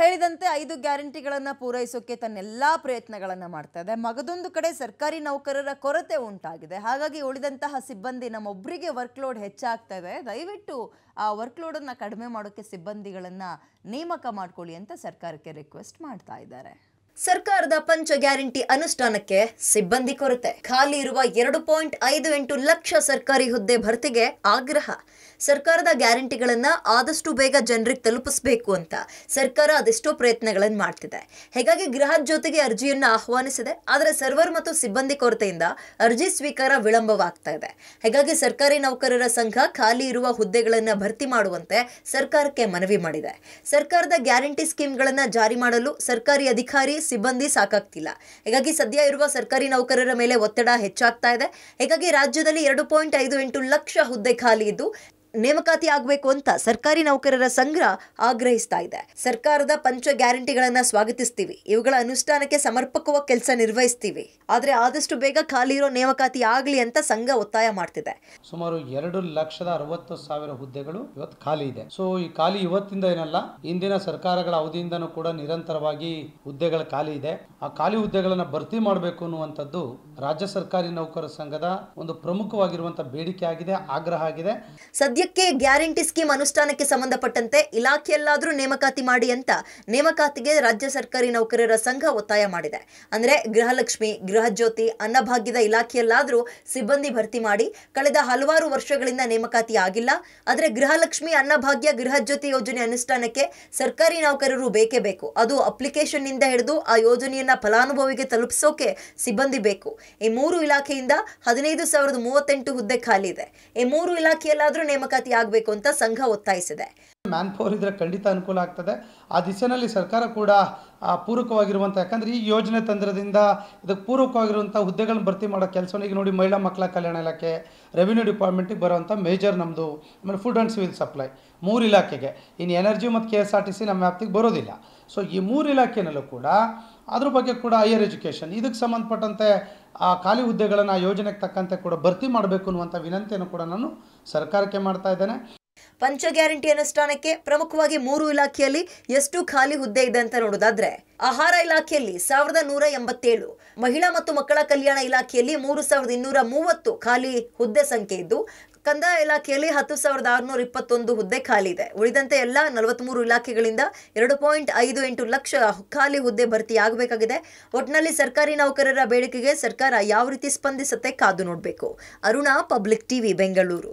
ಹೇಳಿದಂತೆ ಐದು ಗ್ಯಾರಂಟಿಗಳನ್ನು ಪೂರೈಸೋಕೆ ತನ್ನೆಲ್ಲ ಪ್ರಯತ್ನಗಳನ್ನು ಮಾಡ್ತಾ ಇದೆ ಮಗದೊಂದು ಕಡೆ ಸರ್ಕಾರಿ ನೌಕರರ ಕೊರತೆ ಉಂಟಾಗಿದೆ ಹಾಗಾಗಿ ಉಳಿದಂತಹ ಸಿಬ್ಬಂದಿ ನಮ್ಮೊಬ್ಬರಿಗೆ ವರ್ಕ್ಲೋಡ್ ಹೆಚ್ಚಾಗ್ತಾ ಇದೆ ದಯವಿಟ್ಟು ಆ ವರ್ಕ್ಲೋಡನ್ನು ಕಡಿಮೆ ಮಾಡೋಕ್ಕೆ ಸಿಬ್ಬಂದಿಗಳನ್ನು ನೇಮಕ ಮಾಡ್ಕೊಳ್ಳಿ ಅಂತ ಸರ್ಕಾರಕ್ಕೆ ರಿಕ್ವೆಸ್ಟ್ ಮಾಡ್ತಾ ಇದ್ದಾರೆ ಸರ್ಕಾರದ ಪಂಚ ಗ್ಯಾರಂಟಿ ಅನುಷ್ಠಾನಕ್ಕೆ ಸಿಬ್ಬಂದಿ ಕೊರತೆ ಖಾಲಿ ಇರುವ ಎರಡು ಪಾಯಿಂಟ್ ಐದು ಎಂಟು ಲಕ್ಷ ಸರ್ಕಾರಿ ಹುದ್ದೆ ಭರ್ತಿಗೆ ಆಗ್ರಹ ಸರ್ಕಾರದ ಗ್ಯಾರಂಟಿಗಳನ್ನ ಆದಷ್ಟು ಬೇಗ ಜನರಿಗೆ ತಲುಪಿಸಬೇಕು ಅಂತ ಸರ್ಕಾರ ಅದೆಷ್ಟೋ ಪ್ರಯತ್ನಗಳನ್ನು ಮಾಡ್ತಿದೆ ಹೇಗಾಗಿ ಗೃಹ ಜೊತೆಗೆ ಅರ್ಜಿಯನ್ನು ಆಹ್ವಾನಿಸಿದೆ ಆದರೆ ಸರ್ವರ್ ಮತ್ತು ಸಿಬ್ಬಂದಿ ಕೊರತೆಯಿಂದ ಅರ್ಜಿ ಸ್ವೀಕಾರ ವಿಳಂಬವಾಗ್ತಾ ಇದೆ ಹೇಗಾಗಿ ಸರ್ಕಾರಿ ನೌಕರರ ಸಂಘ ಖಾಲಿ ಇರುವ ಹುದ್ದೆಗಳನ್ನು ಭರ್ತಿ ಮಾಡುವಂತೆ ಸರ್ಕಾರಕ್ಕೆ ಮನವಿ ಮಾಡಿದೆ ಸರ್ಕಾರದ ಗ್ಯಾರಂಟಿ ಸ್ಕೀಮ್ಗಳನ್ನು ಜಾರಿ ಮಾಡಲು ಸರ್ಕಾರಿ ಅಧಿಕಾರಿ ಸಿಬ್ಬಂದಿ ಸಾಕಾಗ್ತಿಲ್ಲ ಹೀಗಾಗಿ ಸದ್ಯ ಇರುವ ಸರ್ಕಾರಿ ನೌಕರರ ಮೇಲೆ ಒತ್ತಡ ಹೆಚ್ಚಾಗ್ತಾ ಇದೆ ಹೀಗಾಗಿ ರಾಜ್ಯದಲ್ಲಿ ಎರಡು ಪಾಯಿಂಟ್ ಐದು ಎಂಟು ಲಕ್ಷ ಹುದ್ದೆ ಖಾಲಿ ಇದ್ದು ನೇಮಕಾತಿ ಆಗಬೇಕು ಅಂತ ಸರ್ಕಾರಿ ನೌಕರರ ಸಂಘ ಆಗ್ರಹಿಸ್ತಾ ಇದೆ ಸರ್ಕಾರದ ಪಂಚ ಗ್ಯಾರಂಟಿಗಳನ್ನ ಸ್ವಾಗತಿಸ್ತೀವಿ ಇವುಗಳ ಅನುಷ್ಠಾನಕ್ಕೆ ಸಮರ್ಪಕವ ಕೆಲಸ ನಿರ್ವಹಿಸ್ತೀವಿ ಆದರೆ ಆದಷ್ಟು ಬೇಗ ಖಾಲಿ ಇರೋ ನೇಮಕಾತಿ ಆಗಲಿ ಅಂತ ಸಂಘ ಒತ್ತಾಯ ಮಾಡ್ತಿದೆ ಸುಮಾರು ಎರಡು ಲಕ್ಷದ ಅರವತ್ತು ಸಾವಿರ ಹುದ್ದೆಗಳು ಇವತ್ತು ಖಾಲಿ ಇದೆ ಸೊ ಈ ಖಾಲಿ ಇವತ್ತಿಂದ ಏನಲ್ಲ ಇಂದಿನ ಸರ್ಕಾರಗಳ ಅವಧಿಯಿಂದನೂ ಕೂಡ ನಿರಂತರವಾಗಿ ಹುದ್ದೆಗಳ ಖಾಲಿ ಇದೆ ಆ ಖಾಲಿ ಹುದ್ದೆಗಳನ್ನು ಭರ್ತಿ ಮಾಡಬೇಕು ಅನ್ನುವಂಥದ್ದು ರಾಜ್ಯ ಸರ್ಕಾರಿ ನೌಕರ ಸಂಘದ ಒಂದು ಪ್ರಮುಖವಾಗಿರುವಂತಹ ಬೇಡಿಕೆ ಆಗಿದೆ ಆಗ್ರಹ ಆಗಿದೆ ಸದ್ಯ ಸದ್ಯಕ್ಕೆ ಗ್ಯಾರಂಟಿ ಸ್ಕೀಮ್ ಅನುಷ್ಠಾನಕ್ಕೆ ಸಂಬಂಧಪಟ್ಟಂತೆ ಇಲಾಖೆಯಲ್ಲಾದರೂ ನೇಮಕಾತಿ ಮಾಡಿ ಅಂತ ನೇಮಕಾತಿಗೆ ರಾಜ್ಯ ಸರ್ಕಾರಿ ನೌಕರರ ಸಂಘ ಒತ್ತಾಯ ಮಾಡಿದೆ ಅಂದರೆ ಗೃಹಲಕ್ಷ್ಮಿ ಗೃಹಜ್ಯೋತಿ ಅನ್ನಭಾಗ್ಯದ ಇಲಾಖೆಯಲ್ಲಾದರೂ ಸಿಬ್ಬಂದಿ ಭರ್ತಿ ಮಾಡಿ ಕಳೆದ ಹಲವಾರು ವರ್ಷಗಳಿಂದ ನೇಮಕಾತಿ ಆಗಿಲ್ಲ ಆದರೆ ಗೃಹಲಕ್ಷ್ಮಿ ಅನ್ನಭಾಗ್ಯ ಗೃಹಜ್ಯೋತಿ ಯೋಜನೆ ಅನುಷ್ಠಾನಕ್ಕೆ ಸರ್ಕಾರಿ ನೌಕರರು ಬೇಕೇ ಬೇಕು ಅದು ಅಪ್ಲಿಕೇಶನ್ನಿಂದ ಹಿಡಿದು ಆ ಯೋಜನೆಯನ್ನು ಫಲಾನುಭವಿಗೆ ತಲುಪಿಸೋಕೆ ಸಿಬ್ಬಂದಿ ಬೇಕು ಈ ಮೂರು ಇಲಾಖೆಯಿಂದ ಹದಿನೈದು ಸಾವಿರದ ಮೂವತ್ತೆಂಟು ಹುದ್ದೆ ಖಾಲಿ ಇದೆ ಈ ಮೂರು ಇಲಾಖೆಯಲ್ಲಾದರೂ ನೇಮಕ ನೇಮಕಾತಿ ಆಗಬೇಕು ಅಂತ ಸಂಘ ಒತ್ತಾಯಿಸಿದೆ ಮ್ಯಾನ್ ಪವರ್ ಇದ್ರೆ ಖಂಡಿತ ಅನುಕೂಲ ಆಗ್ತದೆ ಆ ದಿಸೆಯಲ್ಲಿ ಸರ್ಕಾರ ಕೂಡ ಪೂರಕವಾಗಿರುವಂಥ ಯಾಕಂದರೆ ಈ ಯೋಜನೆ ತಂದ್ರದಿಂದ ಇದಕ್ಕೆ ಪೂರಕವಾಗಿರುವಂಥ ಹುದ್ದೆಗಳನ್ನ ಭರ್ತಿ ಮಾಡೋ ಕೆಲಸವನ್ನು ಈಗ ನೋಡಿ ಮಹಿಳಾ ಮಕ್ಕಳ ಕಲ್ಯಾಣ ಇಲಾಖೆ ರೆವಿನ್ಯೂ ಡಿಪಾರ್ಟ್ಮೆಂಟಿಗೆ ಬರುವಂಥ ಮೇಜರ್ ನಮ್ಮದು ಆಮೇಲೆ ಫುಡ್ ಆ್ಯಂಡ್ ಸಿವಿಲ್ ಸಪ್ಲೈ ಮೂರು ಇಲಾಖೆಗೆ ಇನ್ನು ಎನರ್ಜಿ ಮತ್ತು K S R T C ನಮ್ಮ ವ್ಯಾಪ್ತಿಗೆ ಬರೋದಿಲ್ಲ ಸೊ ಈ ಮೂರು ಇಲಾಖೆನಲ್ಲೂ ಕೂಡ ಅದ್ರ ಬಗ್ಗೆ ಕೂಡ ಹೈಯರ್ ಎಜುಕೇಷನ್ ಇದಕ್ಕೆ ಸಂಬಂಧಪಟ್ಟಂತೆ ಆ ಖಾಲಿ ಹುದ್ದೆಗಳನ್ನು ಆ ಯೋಜನೆಗೆ ತಕ್ಕಂತೆ ಕೂಡ ಭರ್ತಿ ಮಾಡಬೇಕು ಅನ್ನುವಂಥ ವಿನಂತಿಯನ್ನು ಕೂಡ ನಾನು ಸರ್ಕಾರಕ್ಕೆ ಮಾಡ್ತಾ ಇದ್ದೇನೆ ಪಂಚ ಗ್ಯಾರಂಟಿ ಅನುಷ್ಠಾನಕ್ಕೆ ಪ್ರಮುಖವಾಗಿ ಮೂರು ಇಲಾಖೆಯಲ್ಲಿ ಎಷ್ಟು ಖಾಲಿ ಹುದ್ದೆ ಇದೆ ಅಂತ ನೋಡೋದಾದ್ರೆ ಆಹಾರ ಇಲಾಖೆಯಲ್ಲಿ ಸಾವಿರದ ನೂರ ಎಂಬತ್ತೇಳು ಮಹಿಳಾ ಮತ್ತು ಮಕ್ಕಳ ಕಲ್ಯಾಣ ಇಲಾಖೆಯಲ್ಲಿ ಮೂರು ಸಾವಿರದ ಇನ್ನೂರ ಮೂವತ್ತು ಖಾಲಿ ಹುದ್ದೆ ಸಂಖ್ಯೆ ಇದ್ದು ಕಂದಾಯ ಇಲಾಖೆಯಲ್ಲಿ ಹತ್ತು ಸಾವಿರದ ಆರುನೂರ ಇಪ್ಪತ್ತೊಂದು ಹುದ್ದೆ ಖಾಲಿ ಇದೆ ಉಳಿದಂತೆ ಎಲ್ಲ ಮೂರು ಇಲಾಖೆಗಳಿಂದ ಎರಡು ಪಾಯಿಂಟ್ ಐದು ಎಂಟು ಲಕ್ಷ ಖಾಲಿ ಹುದ್ದೆ ಭರ್ತಿ ಆಗಬೇಕಾಗಿದೆ ಒಟ್ಟಿನಲ್ಲಿ ಸರ್ಕಾರಿ ನೌಕರರ ಬೇಡಿಕೆಗೆ ಸರ್ಕಾರ ಯಾವ ರೀತಿ ಸ್ಪಂದಿಸುತ್ತೆ ಕಾದು ನೋಡಬೇಕು ಅರುಣಾ ಪಬ್ಲಿಕ್ ಟಿವಿ ಬೆಂಗಳೂರು